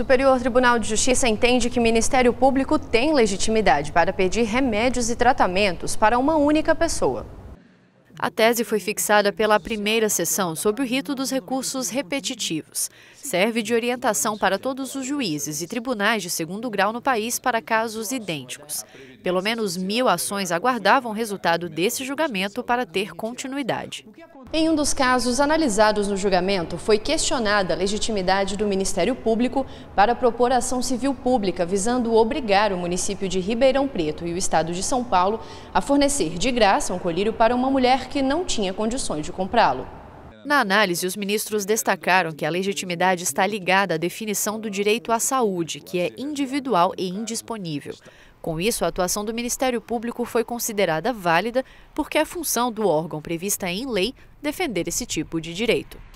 Superior Tribunal de Justiça entende que Ministério Público tem legitimidade para pedir remédios e tratamentos para uma única pessoa. A tese foi fixada pela primeira sessão sobre o rito dos recursos repetitivos. Serve de orientação para todos os juízes e tribunais de segundo grau no país para casos idênticos. Pelo menos mil ações aguardavam o resultado desse julgamento para ter continuidade. Em um dos casos analisados no julgamento, foi questionada a legitimidade do Ministério Público para propor ação civil pública visando obrigar o município de Ribeirão Preto e o estado de São Paulo a fornecer de graça um colírio para uma mulher que não tinha condições de comprá-lo. Na análise, os ministros destacaram que a legitimidade está ligada à definição do direito à saúde, que é individual e indisponível. Com isso, a atuação do Ministério Público foi considerada válida, porque é função do órgão prevista em lei defender esse tipo de direito.